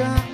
time.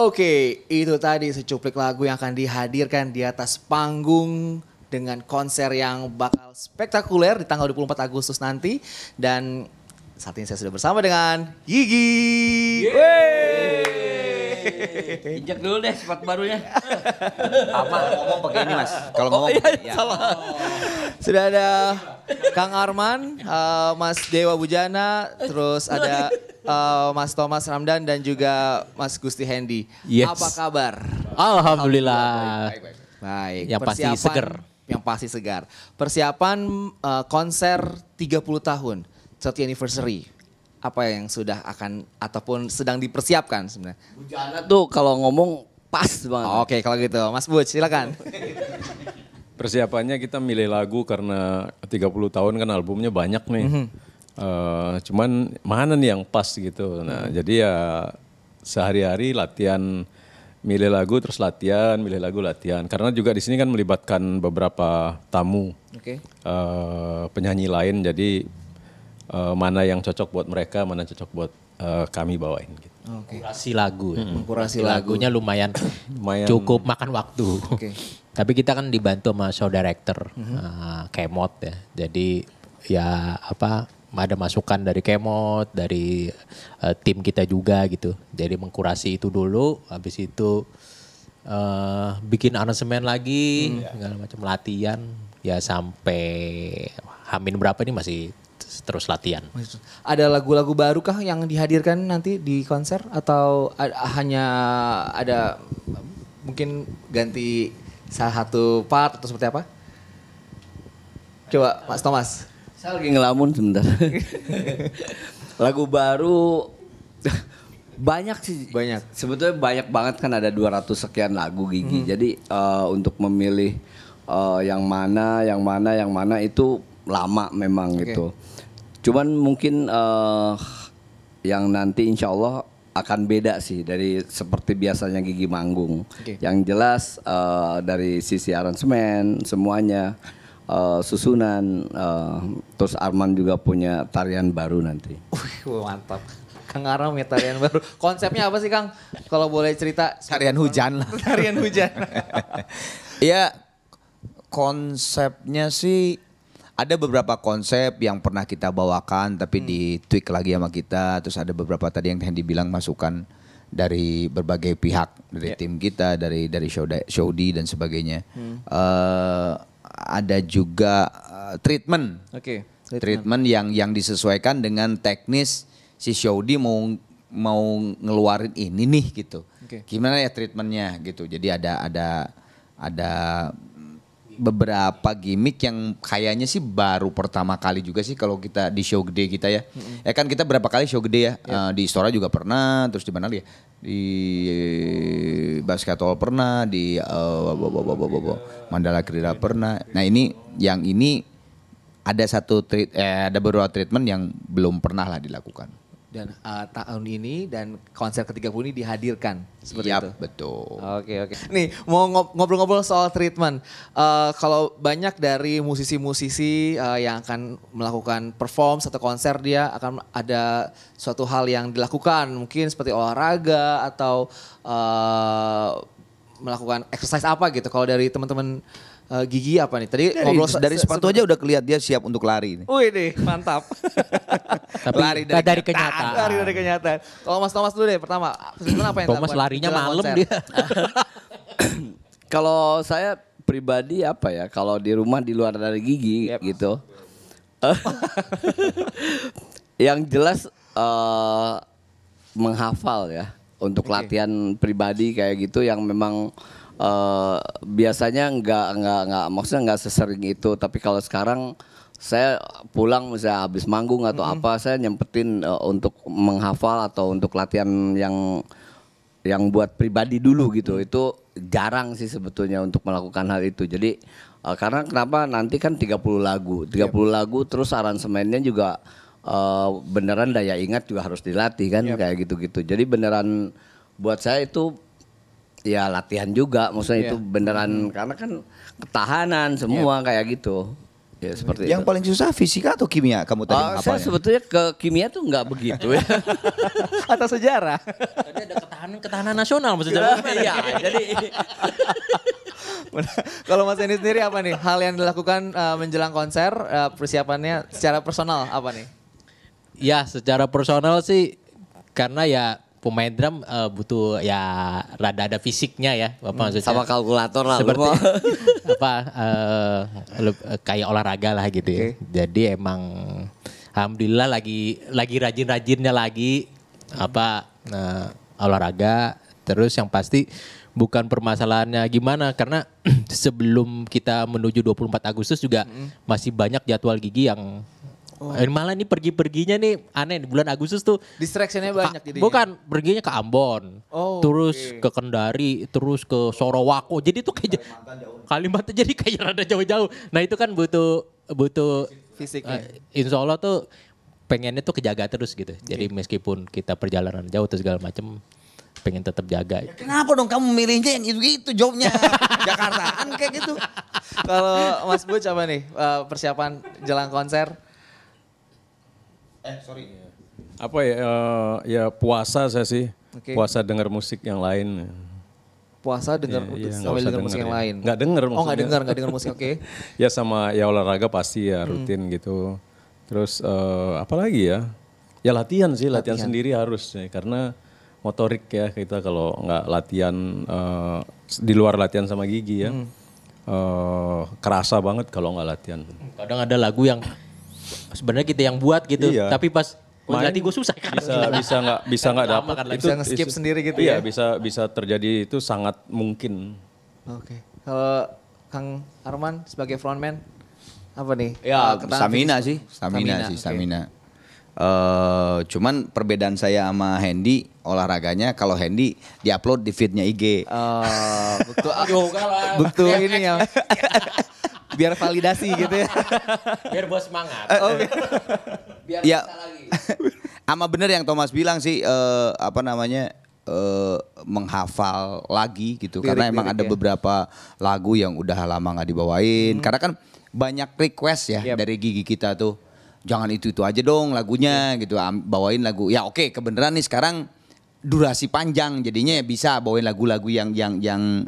Oke, itu tadi secuplik lagu yang akan dihadirkan di atas panggung dengan konser yang bakal spektakuler di tanggal 24 Agustus nanti dan saat ini saya sudah bersama dengan Gigi. Yeay. Yeay. Iya, iya, iya. Injak dulu deh sepatu barunya. Apa ngomong pakai ini mas? Kalau oh, ngomong. Iya, ya. salah. Sudah ada Kang Arman, uh, Mas Dewa Bujana, terus ada uh, Mas Thomas Ramdan dan juga Mas Gusti Hendy. Yes. Apa kabar? Alhamdulillah. Baik, baik, Yang pasti seger Yang pasti segar. Persiapan uh, konser 30 tahun, 30 anniversary apa yang sudah akan ataupun sedang dipersiapkan sebenarnya? Bu tuh kalau ngomong pas banget. Oh, Oke okay, kalau gitu, Mas Bu silakan. Persiapannya kita milih lagu karena 30 tahun kan albumnya banyak nih. Mm -hmm. uh, cuman mana nih yang pas gitu. Nah mm -hmm. jadi ya sehari-hari latihan milih lagu terus latihan, milih lagu latihan. Karena juga di sini kan melibatkan beberapa tamu, okay. uh, eh, penyanyi lain. Jadi uh, mana yang cocok buat mereka, mana cocok buat uh, kami bawain. Gitu. Okay. Kurasi lagu, ya. hmm. kurasi lagunya lumayan, lumayan cukup makan waktu. Okay. Tapi kita kan dibantu sama show director mm -hmm. uh, Kemot ya, jadi ya apa ada masukan dari Kemot, dari uh, tim kita juga gitu. Jadi mengkurasi itu dulu, habis itu uh, bikin aransemen lagi, hmm. segala macam latihan ya sampai Hamin berapa ini masih terus latihan. Ada lagu-lagu baru kah yang dihadirkan nanti di konser atau hanya ada mungkin ganti salah satu part atau seperti apa? Coba Mas Thomas. Saya lagi ngelamun sebentar. lagu baru banyak sih. Banyak. Sebetulnya banyak banget kan ada 200 sekian lagu Gigi. Hmm. Jadi uh, untuk memilih uh, yang mana, yang mana, yang mana itu lama memang okay. itu. Cuman mungkin uh, yang nanti insya Allah akan beda sih dari seperti biasanya gigi manggung. Okay. Yang jelas uh, dari sisi aransemen semuanya uh, susunan uh, terus Arman juga punya tarian baru nanti. Uh, mantap. Kang Aram ya tarian baru. Konsepnya apa sih Kang? Kalau boleh cerita. Tarian hujan lah. Tarian hujan. Iya konsepnya sih ada beberapa konsep yang pernah kita bawakan tapi hmm. ditweak lagi sama kita terus ada beberapa tadi yang Hendy bilang masukan dari berbagai pihak dari yeah. tim kita dari dari Saudi dan sebagainya hmm. uh, ada juga uh, treatment okay. treatment. treatment yang yang disesuaikan dengan teknis si Saudi mau mau ngeluarin ini nih gitu okay. gimana ya treatmentnya gitu jadi ada ada ada beberapa gimmick yang kayaknya sih baru pertama kali juga sih kalau kita di show gede kita ya. Mm-hmm. Ya kan kita berapa kali show gede ya. Yeah. Iya. Uh, di Istora juga pernah, terus di mana lagi ya? Di Basketball pernah, di uh, Mandala Krida pernah. Nah, ini yang ini ada satu treat, eh, ada beberapa treatment yang belum pernah lah dilakukan dan uh, tahun ini dan konser ke-30 ini dihadirkan seperti Yap, itu. betul. Oke, oke. Nih, mau ngobrol-ngobrol soal treatment. Uh, kalau banyak dari musisi-musisi uh, yang akan melakukan perform atau konser dia akan ada suatu hal yang dilakukan, mungkin seperti olahraga atau uh, melakukan exercise apa gitu. Kalau dari teman-teman uh, gigi apa nih? Tadi dari, ngobrol dari sepatu aja udah kelihatan dia siap untuk lari nih. Wih nih, mantap. Tapi lari dari, dari kenyataan. Lari dari kenyataan. Kalau Mas Thomas dulu deh pertama. apa yang Thomas larinya malam dia. Kalau saya pribadi apa ya? Kalau di rumah di luar dari gigi yep. gitu. yang jelas uh, menghafal ya untuk okay. latihan pribadi kayak gitu yang memang uh, biasanya nggak nggak nggak maksudnya nggak sesering itu tapi kalau sekarang saya pulang misalnya habis manggung atau mm -hmm. apa saya nyempetin uh, untuk menghafal atau untuk latihan yang yang buat pribadi dulu gitu itu jarang sih sebetulnya untuk melakukan hal itu jadi uh, karena kenapa nanti kan 30 lagu 30 yep. Iya. lagu terus aransemennya juga uh, beneran daya ingat juga harus dilatih kan yep. kayak gitu-gitu. Jadi beneran buat saya itu ya latihan juga maksudnya yeah. itu beneran hmm. karena kan ketahanan semua yep. Iya. kayak gitu. Ya, seperti yang itu. paling susah fisika atau kimia kamu tadi uh, Saya sebetulnya ke kimia tuh nggak begitu ya. atau sejarah. Tadi ada ketahanan ketahanan nasional maksudnya. ya jadi Kalau Mas ini sendiri apa nih hal yang dilakukan uh, menjelang konser uh, persiapannya secara personal apa nih? ya secara personal sih karena ya pemain drum uh, butuh ya rada ada fisiknya ya apa hmm, maksudnya sama kalkulator lah seperti apa uh, kayak olahraga lah gitu okay. ya. jadi emang alhamdulillah lagi lagi rajin-rajinnya lagi hmm. apa uh, olahraga terus yang pasti bukan permasalahannya gimana karena sebelum kita menuju 24 Agustus juga hmm. masih banyak jadwal gigi yang Oh. Eh, malah ini pergi-perginya nih aneh di bulan Agustus tuh distraksinya banyak jadi. Bukan perginya ke Ambon. Oh, terus okay. ke Kendari, terus ke Sorowako. Jadi tuh kayak Kalimantan jadi kayak rada jauh-jauh. Nah, itu kan butuh butuh fisik. Uh, insya Allah tuh pengennya tuh kejaga terus gitu. Okay. Jadi meskipun kita perjalanan jauh terus segala macam pengen tetap jaga. Ya, kenapa dong kamu milihnya yang itu-itu jobnya Jakartaan kayak gitu? Kalau Mas Buc apa nih eh, persiapan jelang konser? eh sorry iya. apa ya uh, ya puasa saya sih okay. puasa dengar musik yang lain puasa dengar iya, iya, ya, ya, musik ya. yang lain nggak dengar oh nggak dengar nggak dengar musik oke okay. ya sama ya olahraga pasti ya hmm. rutin hmm. gitu terus uh, apa lagi ya ya latihan sih latihan, latihan. sendiri harus ya, karena motorik ya kita kalau nggak latihan uh, di luar latihan sama gigi ya hmm. uh, kerasa banget kalau nggak latihan kadang ada lagu yang sebenarnya kita yang buat gitu. Iya. Tapi pas main, gue susah kan. Bisa bisa nggak bisa nggak dapat. Bisa nge-skip sendiri gitu iya, ya. bisa bisa terjadi itu sangat mungkin. Oke. Okay. Kalau Kang Arman sebagai frontman apa nih? Ya, uh, stamina sih, stamina, stamina sih, stamina. Okay. Uh, eh, cuman perbedaan saya sama Hendy olahraganya kalau Hendy diupload di feednya IG. Uh, eh, betul. Betul ini ya. biar validasi gitu ya. Biar bos semangat. Oh, eh, biar biar ya. lagi. Ama bener yang Thomas bilang sih uh, apa namanya uh, menghafal lagi gitu lirik, karena emang lirik, ada ya. beberapa lagu yang udah lama nggak dibawain. Hmm. Karena kan banyak request ya yep. dari gigi kita tuh. Jangan itu itu aja dong lagunya yep. gitu. Bawain lagu. Ya oke okay, kebenaran nih sekarang durasi panjang jadinya ya bisa bawain lagu-lagu yang yang yang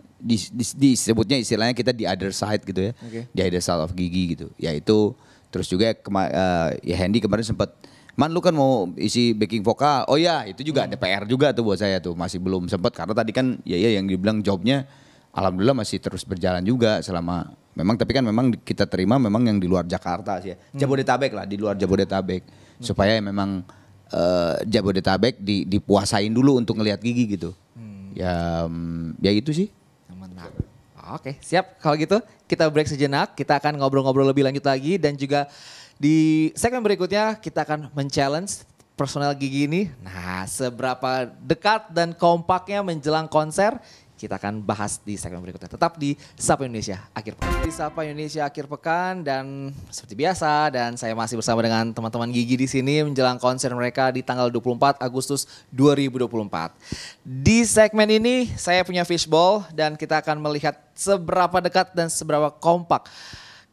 disebutnya istilahnya kita di other side gitu ya okay. di other side of gigi gitu yaitu terus juga kema, uh, ya Hendy kemarin sempat Man lu kan mau isi backing vokal. Oh ya, itu juga hmm. ada PR juga tuh buat saya tuh. Masih belum sempat karena tadi kan ya ya yang dibilang jobnya alhamdulillah masih terus berjalan juga selama memang tapi kan memang kita terima memang yang di luar Jakarta sih ya. Hmm. Jabodetabek lah, di luar Jabodetabek. Hmm. Supaya memang Eh, Jabodetabek di, dipuasain dulu untuk ngelihat gigi gitu. Hmm. Ya mm, ya itu sih. Mantap. Oke, siap. Kalau gitu kita break sejenak, kita akan ngobrol-ngobrol lebih lanjut lagi dan juga di segmen berikutnya kita akan men-challenge personal gigi ini. Nah, seberapa dekat dan kompaknya menjelang konser kita akan bahas di segmen berikutnya. Tetap di Sapa Indonesia Akhir Pekan. Di Sapa Indonesia Akhir Pekan dan seperti biasa dan saya masih bersama dengan teman-teman Gigi di sini menjelang konser mereka di tanggal 24 Agustus 2024. Di segmen ini saya punya fishbowl dan kita akan melihat seberapa dekat dan seberapa kompak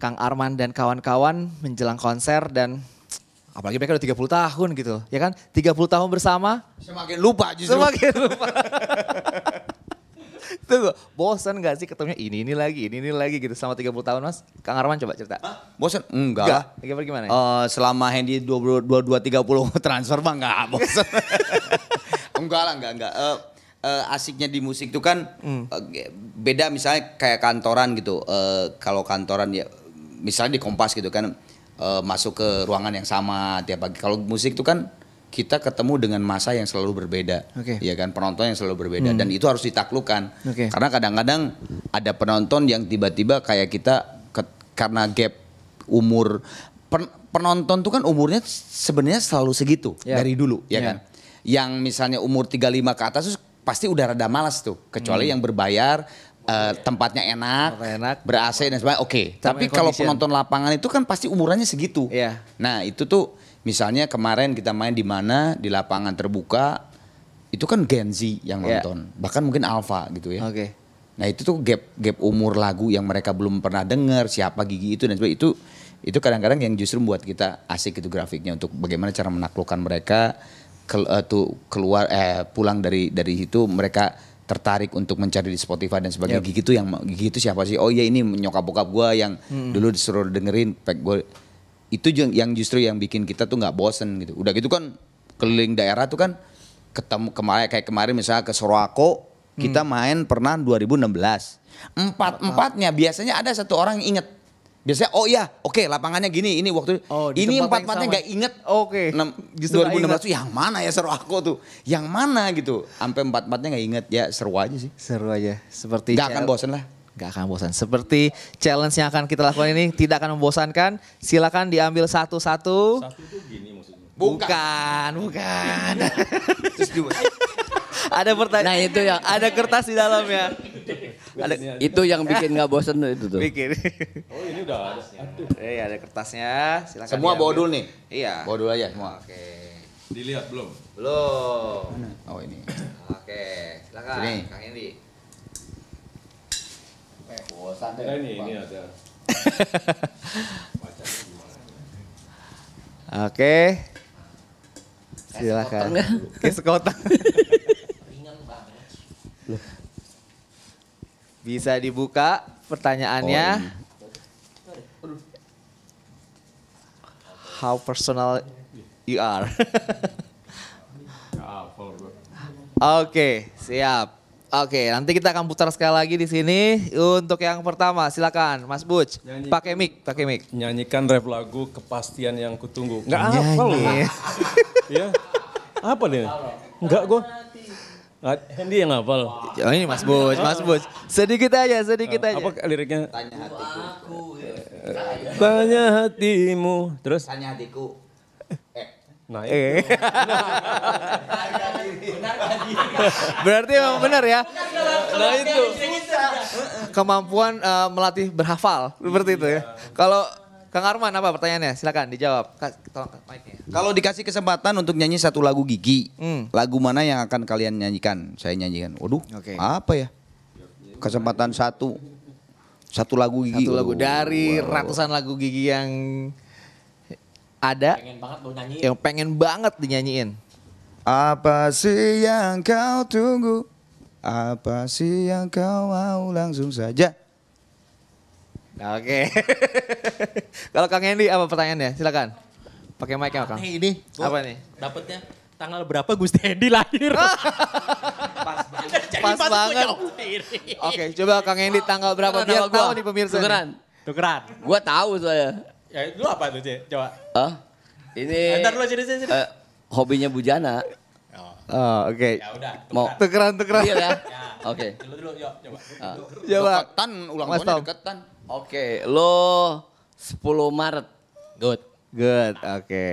Kang Arman dan kawan-kawan menjelang konser dan apalagi mereka udah 30 tahun gitu ya kan 30 tahun bersama semakin lupa justru semakin lupa Tunggu, gitu bosan gak sih ketemunya ini ini lagi, ini ini lagi gitu selama 30 tahun mas? Kang Arman coba cerita. Hah? Bosan? Enggak. Enggak? Gimana? gimana ya? uh, eh, selama Hendy 22, 22 30 transfer mah enggak bosan. enggak lah, enggak, enggak. Uh, uh, asiknya di musik itu kan hmm. beda misalnya kayak kantoran gitu. Uh, kalau kantoran ya misalnya di Kompas gitu kan uh, masuk ke ruangan yang sama tiap pagi. Kalau musik itu kan kita ketemu dengan masa yang selalu berbeda, okay. ya kan penonton yang selalu berbeda hmm. dan itu harus ditaklukkan okay. karena kadang-kadang ada penonton yang tiba-tiba kayak kita ke, karena gap umur pen, penonton tuh kan umurnya sebenarnya selalu segitu yeah. dari dulu, ya yeah. kan yang misalnya umur 35 ke atas tuh pasti udah rada malas tuh kecuali hmm. yang berbayar uh, tempatnya enak, enak ber AC dan sebagainya. Oke, okay. tapi kalau penonton lapangan itu kan pasti umurannya segitu. Yeah. Nah, itu tuh Misalnya kemarin kita main di mana di lapangan terbuka itu kan Gen Z yang iya. nonton, bahkan mungkin Alpha gitu ya. Oke. Okay. Nah itu tuh gap gap umur lagu yang mereka belum pernah dengar siapa gigi itu dan sebagainya itu itu kadang-kadang yang justru buat kita asik itu grafiknya untuk bagaimana cara menaklukkan mereka ke, uh, eh, tuh keluar eh, pulang dari dari itu mereka tertarik untuk mencari di Spotify dan sebagainya yep. gigi itu yang gigi itu siapa sih oh ya ini nyokap bokap gue yang hmm. dulu disuruh dengerin gue itu yang justru yang bikin kita tuh nggak bosen gitu. Udah gitu kan keliling daerah tuh kan ketemu kemarin kayak kemarin misalnya ke Sorako hmm. kita main pernah 2016. Empat empatnya biasanya ada satu orang yang inget. Biasanya oh iya oke okay, lapangannya gini ini waktu oh, ini empat empatnya nggak inget. Oke. Okay. 2016 tuh yang mana ya Sorako tuh yang mana gitu. Sampai empat empatnya nggak inget ya seru aja sih. Seru aja seperti. Gak akan bosen lah nggak akan bosan. Seperti challenge yang akan kita lakukan ini tidak akan membosankan. Silakan diambil satu-satu. Satu itu gini maksudnya. Bukan, bukan. Terus ada pertanyaan. Nah itu yang ada kertas di dalamnya. Ada, itu yang bikin nggak bosen itu tuh. Bikin. Oh ini udah ada. Eh ada kertasnya. Silakan. Semua diambil. bawa nih. Iya. Bawa aja semua. Oke. Dilihat belum? Belum. Oh ini. Oke. Silakan. Sini. ya, ini, ini ada. Oke. Silakan. Oke, kotak. Bisa dibuka pertanyaannya. Oh, How personal you are. Oke, okay, siap. Oke, nanti kita akan putar sekali lagi di sini. Untuk yang pertama, silakan Mas Buj. Pakai mic, pakai mic. Nyanyikan rap lagu kepastian yang kutunggu. Enggak apa lu. Iya. Apa nih? Enggak gua. Ah, Hendi yang hafal. Oh, ini Mas Buj, Mas Buj. Sedikit aja, sedikit ah, aja. Apa liriknya? Tanya hatiku. Tanya hatimu. Terus? Tanya hatiku. Eh. Nah, eh. Berarti memang benar ya. Nah, nah itu kemampuan uh, melatih berhafal seperti itu ya. Iya. Kalau Kang Arman apa pertanyaannya? Silakan dijawab. Kalau dikasih kesempatan untuk nyanyi satu lagu Gigi, hmm. lagu mana yang akan kalian nyanyikan? Saya nyanyikan. Waduh, okay. apa ya? Kesempatan satu. Satu lagu Gigi. Satu lagu dari ratusan lagu Gigi yang ada pengen banget mau nyanyiin. yang pengen banget dinyanyiin. Apa sih yang kau tunggu? Apa sih yang kau mau langsung saja? Nah, Oke. Okay. Kalau Kang Hendy apa pertanyaannya? Silakan. Pakai mic ya, Kang. ini. Apa nih? Dapatnya tanggal berapa Gusti Hendy lahir? pas banget. Jadi pas banget. Oke, okay, coba Kang Hendy tanggal berapa? Biar tahu nih pemirsa. Tukeran. Tukeran. Gua tahu soalnya. Ya, lu apa tuh, Cek? Coba. Hah? ini... Eh, ntar lu sini, sini, sini. hobinya Bujana. Oh, oh oke. Okay. Ya udah, Mau tukeran, tukeran. Iya ya. ya. Oke. Dulu dulu yuk coba. Ah. Coba. Deketan ulang tahunnya deketan. Oke, okay. lo 10 Maret. Good. Good, oke. Okay.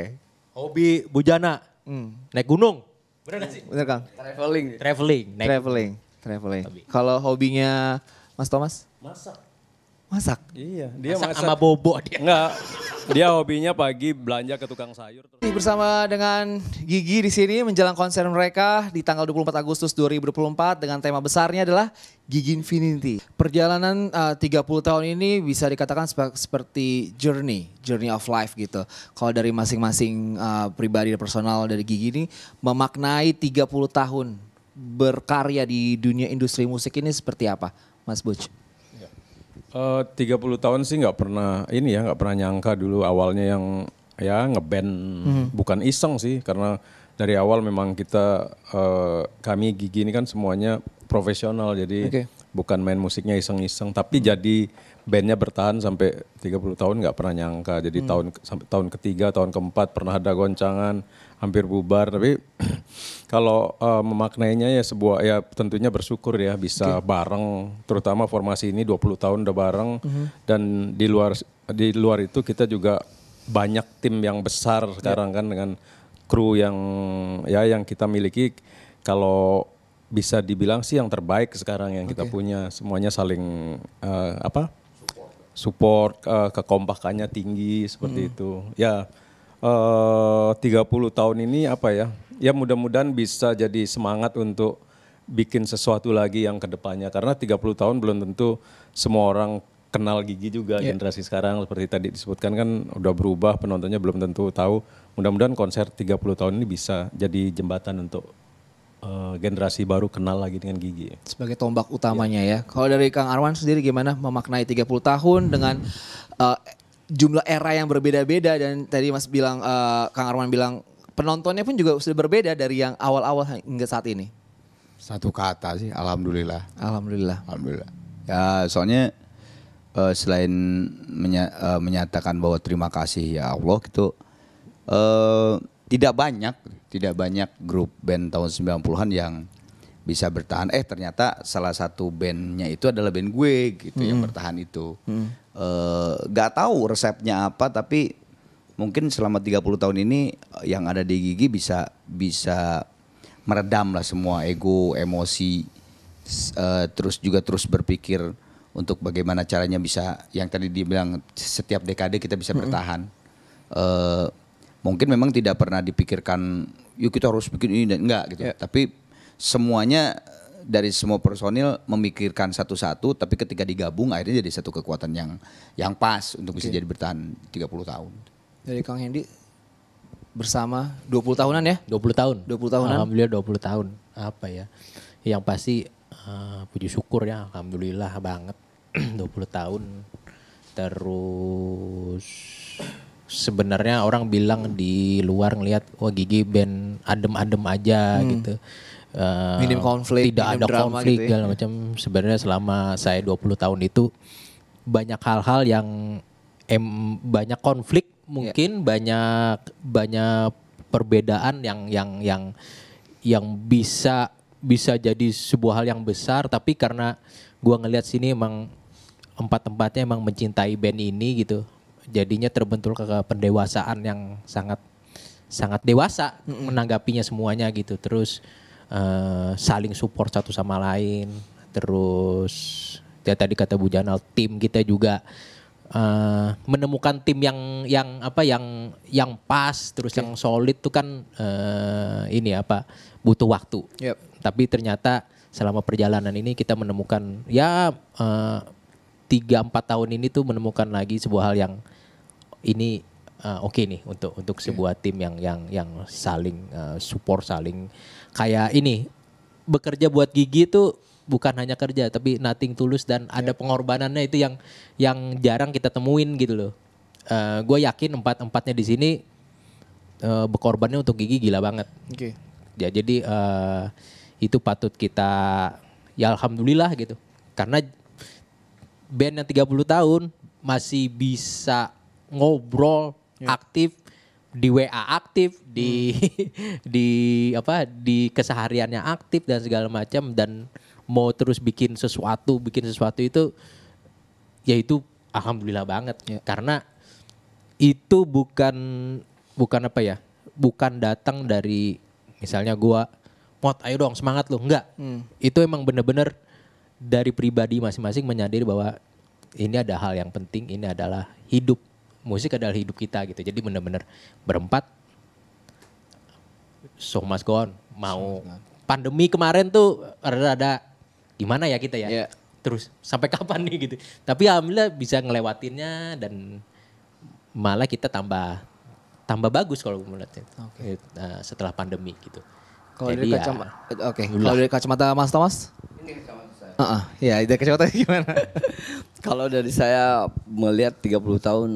Hobi bujana. Hmm. Naik gunung. Bener gak sih? Bener Kang. Traveling. Traveling. Naik. Traveling. Traveling. Kalau hobinya Mas Thomas? Masak. Masak? Iya, dia masak. sama bobo dia. Enggak. Dia hobinya pagi belanja ke tukang sayur. Terus. Bersama dengan Gigi di sini menjelang konser mereka di tanggal 24 Agustus 2024 dengan tema besarnya adalah Gigi Infinity. Perjalanan eh, uh, 30 tahun ini bisa dikatakan seperti journey, journey of life gitu. Kalau dari masing-masing uh, pribadi dan personal dari Gigi ini memaknai 30 tahun berkarya di dunia industri musik ini seperti apa, Mas Butch? Eh, uh, 30 tahun sih nggak pernah ini ya nggak pernah nyangka dulu awalnya yang ya ngeband hmm. bukan iseng sih karena dari awal memang kita uh, kami gigi ini kan semuanya profesional jadi okay. bukan main musiknya iseng-iseng tapi hmm. jadi bandnya bertahan sampai 30 tahun nggak pernah nyangka jadi hmm. tahun sampai tahun ketiga tahun keempat pernah ada goncangan hampir bubar tapi kalau uh, memaknainya ya sebuah ya tentunya bersyukur ya bisa okay. bareng terutama formasi ini 20 tahun udah bareng mm -hmm. dan di luar di luar itu kita juga banyak tim yang besar yeah. sekarang kan dengan kru yang ya yang kita miliki kalau bisa dibilang sih yang terbaik sekarang yang okay. kita punya semuanya saling uh, apa support uh, kekompakannya tinggi seperti mm. itu ya Eh, tiga 30 tahun ini apa ya? Ya mudah-mudahan bisa jadi semangat untuk bikin sesuatu lagi yang kedepannya. Karena 30 tahun belum tentu semua orang kenal gigi juga yeah. generasi sekarang seperti tadi disebutkan kan udah berubah penontonnya belum tentu tahu. Mudah-mudahan konser 30 tahun ini bisa jadi jembatan untuk uh, generasi baru kenal lagi dengan gigi. Sebagai tombak utamanya yeah. ya. Kalau dari Kang Arwan sendiri gimana memaknai 30 tahun hmm. dengan uh, jumlah era yang berbeda-beda dan tadi Mas bilang uh, Kang Arman bilang penontonnya pun juga sudah berbeda dari yang awal-awal hingga saat ini. Satu kata sih, alhamdulillah. Alhamdulillah. Alhamdulillah. Ya, soalnya uh, selain menya, uh, menyatakan bahwa terima kasih ya Allah gitu uh, tidak banyak, tidak banyak grup band tahun 90-an yang bisa bertahan eh ternyata salah satu bandnya itu adalah band gue gitu hmm. yang bertahan itu hmm. E, eh, gak tahu resepnya apa tapi mungkin selama 30 tahun ini eh, yang ada di gigi bisa bisa meredam lah semua ego emosi e, terus juga terus berpikir untuk bagaimana caranya bisa yang tadi dibilang setiap dekade kita bisa hmm. bertahan E, mungkin memang tidak pernah dipikirkan yuk kita harus bikin ini dan enggak gitu yeah. tapi semuanya eh, dari semua personil memikirkan satu-satu tapi ketika digabung akhirnya jadi satu kekuatan yang yang pas untuk okay. bisa jadi bertahan 30 tahun. Dari Kang Hendi bersama 20 tahunan ya? 20 tahun. 20 tahunan. Alhamdulillah 20 tahun. Apa ya? Yang pasti uh, puji syukur ya alhamdulillah banget 20 tahun. Terus sebenarnya orang bilang di luar ngelihat wah gigi band adem-adem aja hmm. gitu uh, minim konflik, tidak minim ada drama konflik gitu ya. segala macam. Sebenarnya selama saya 20 tahun itu banyak hal-hal yang em, banyak konflik ya. mungkin yeah. banyak banyak perbedaan yang yang yang yang bisa bisa jadi sebuah hal yang besar tapi karena gua ngelihat sini emang empat tempatnya emang mencintai band ini gitu jadinya terbentur ke pendewasaan yang sangat sangat dewasa mm -hmm. menanggapinya semuanya gitu terus uh, saling support satu sama lain terus ya tadi kata Bu Janal tim kita juga uh, menemukan tim yang yang apa yang yang pas terus okay. yang solid tuh kan uh, ini apa butuh waktu yep. tapi ternyata selama perjalanan ini kita menemukan ya tiga uh, empat tahun ini tuh menemukan lagi sebuah hal yang ini uh, oke okay nih untuk untuk sebuah tim yang yang yang saling uh, support saling uh, kayak ini bekerja buat gigi itu bukan hanya kerja tapi nothing tulus dan yeah. ada pengorbanannya itu yang yang jarang kita temuin gitu loh. Uh, eh, gue yakin empat empatnya di sini uh, berkorbannya untuk gigi gila banget. Oke. Okay. Ya jadi uh, itu patut kita ya alhamdulillah gitu. Karena band yang 30 tahun masih bisa ngobrol yeah. aktif di WA aktif, di hmm. di apa di kesehariannya aktif dan segala macam dan mau terus bikin sesuatu, bikin sesuatu itu yaitu alhamdulillah banget ya. karena itu bukan bukan apa ya? bukan datang dari misalnya gua mot ayo dong semangat lo enggak. Hmm. Itu emang bener-bener dari pribadi masing-masing menyadari bahwa ini ada hal yang penting, ini adalah hidup musik adalah hidup kita gitu. Jadi benar-benar berempat so much gone. Mau pandemi kemarin tuh ada ada gimana ya kita ya. Yeah. Terus sampai kapan nih gitu. Tapi alhamdulillah bisa ngelewatinnya dan malah kita tambah tambah bagus kalau melihatnya. Okay. uh, eh, nah, setelah pandemi gitu. Kalau dari ya, kacamata, ya, oke. Okay. Kalau dari kacamata Mas Thomas? Ini kacamata saya. Uh -uh. Ya, dari kacamata gimana? kalau dari saya melihat 30 tahun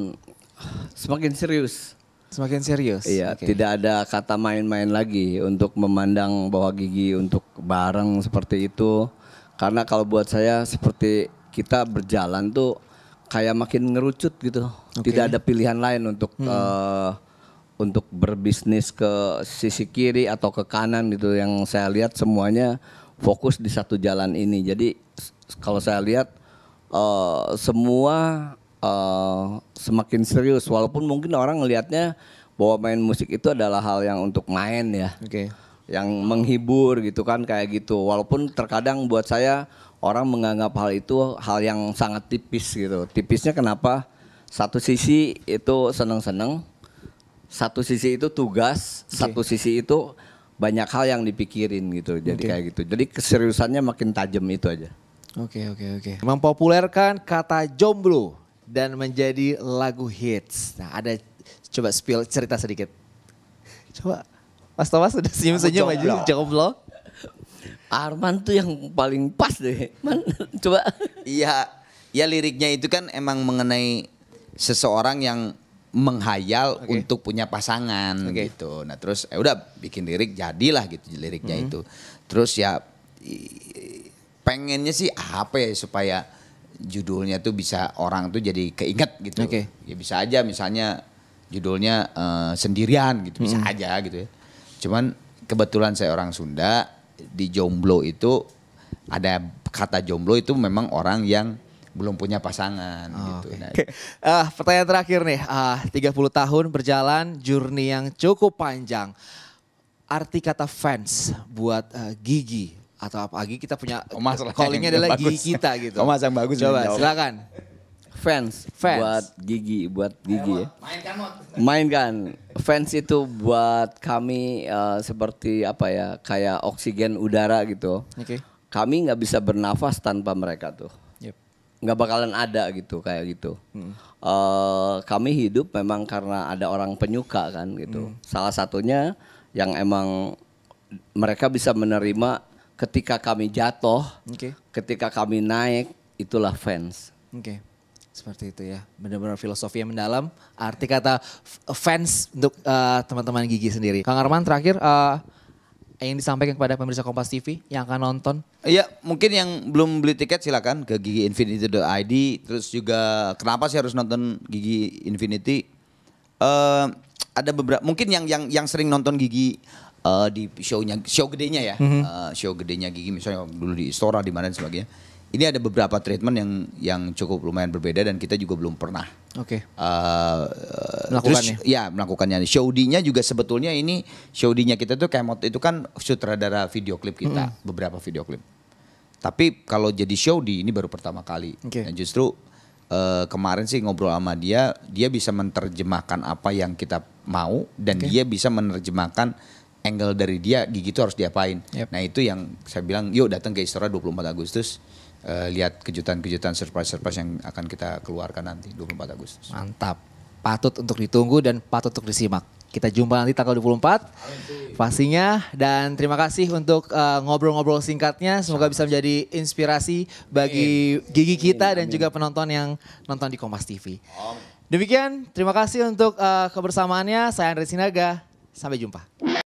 semakin serius. Semakin serius. Iya, okay. tidak ada kata main-main lagi untuk memandang bahwa gigi untuk bareng seperti itu. Karena kalau buat saya seperti kita berjalan tuh kayak makin ngerucut gitu. Okay. Tidak ada pilihan lain untuk hmm. uh, untuk berbisnis ke sisi kiri atau ke kanan gitu. Yang saya lihat semuanya fokus di satu jalan ini. Jadi kalau saya lihat uh, semua Eh, semakin serius walaupun mungkin orang ngelihatnya bahwa main musik itu adalah hal yang untuk main ya. Okay. Yang menghibur gitu kan kayak gitu. Walaupun terkadang buat saya orang menganggap hal itu hal yang sangat tipis gitu. Tipisnya kenapa? Satu sisi itu seneng-seneng, satu sisi itu tugas, okay. satu sisi itu banyak hal yang dipikirin gitu. Jadi okay. kayak gitu. Jadi keseriusannya makin tajam itu aja. Oke, okay, oke, okay, oke. Okay. Mempopulerkan kata jomblo dan menjadi lagu hits. Nah, ada coba spill cerita sedikit. Coba Mas Thomas sudah senyum-senyum aja, lo. Arman tuh yang paling pas deh. Man, coba. Iya, ya liriknya itu kan emang mengenai seseorang yang menghayal okay. untuk punya pasangan okay. gitu. Nah, terus ya udah bikin lirik jadilah gitu liriknya mm -hmm. itu. Terus ya pengennya sih apa ya supaya judulnya tuh bisa orang tuh jadi keinget gitu. Oke. Okay. Ya bisa aja misalnya judulnya uh, sendirian gitu bisa hmm. aja gitu ya. Cuman kebetulan saya orang Sunda di jomblo itu ada kata jomblo itu memang orang yang belum punya pasangan oh, gitu. Okay. Nah, okay. Uh, eh, pertanyaan terakhir nih, eh, uh, 30 tahun berjalan journey yang cukup panjang. Arti kata fans buat uh, Gigi atau apa lagi kita punya Omas callingnya adalah bagus. gigi kita gitu. Omas yang bagus. Coba silakan. Fans, fans buat gigi, buat gigi Ayo, ya. Mainkan, mainkan. Fans itu buat kami uh, seperti apa ya, kayak oksigen udara gitu. Oke. Okay. Kami nggak bisa bernafas tanpa mereka tuh. Yep. bakalan ada gitu kayak gitu. Hmm. Uh, kami hidup memang karena ada orang penyuka kan gitu. Hmm. Salah satunya yang emang mereka bisa menerima ketika kami jatuh, okay. ketika kami naik, itulah fans. Oke. Okay. Seperti itu ya, benar-benar filosofi yang mendalam. Arti kata fans untuk teman eh, teman-teman gigi sendiri. Kang Arman terakhir uh, yang disampaikan kepada pemirsa Kompas TV yang akan nonton? Iya, mungkin yang belum beli tiket silakan ke gigi infinity.id. Terus juga kenapa sih harus nonton gigi infinity? Uh, ada beberapa mungkin yang yang yang sering nonton gigi uh, di shownya show gedenya ya, mm-hmm. uh, show gedenya Gigi misalnya dulu di Istora di mana dan sebagainya. Ini ada beberapa treatment yang yang cukup lumayan berbeda dan kita juga belum pernah. Oke. Okay. Uh, eh, Terus, ya? ya melakukannya. Showdinya juga sebetulnya ini showdinya kita tuh kayak Kemot itu kan sutradara video klip kita mm beberapa video klip. Tapi kalau jadi showdi ini baru pertama kali. Okay. Dan justru uh, kemarin sih ngobrol sama dia, dia bisa menerjemahkan apa yang kita mau dan okay. dia bisa menerjemahkan angle dari dia gigi itu harus diapain. Yep. Nah itu yang saya bilang yuk datang ke Istora 24 Agustus uh, lihat kejutan-kejutan surprise-surprise yang akan kita keluarkan nanti 24 Agustus. Mantap. Patut untuk ditunggu dan patut untuk disimak. Kita jumpa nanti tanggal 24 pastinya dan terima kasih untuk eh, ngobrol-ngobrol uh, singkatnya. Semoga bisa menjadi inspirasi bagi gigi kita dan juga penonton yang nonton di Kompas TV. Demikian, terima kasih untuk uh, kebersamaannya. Saya Andre Sinaga. Sampai jumpa.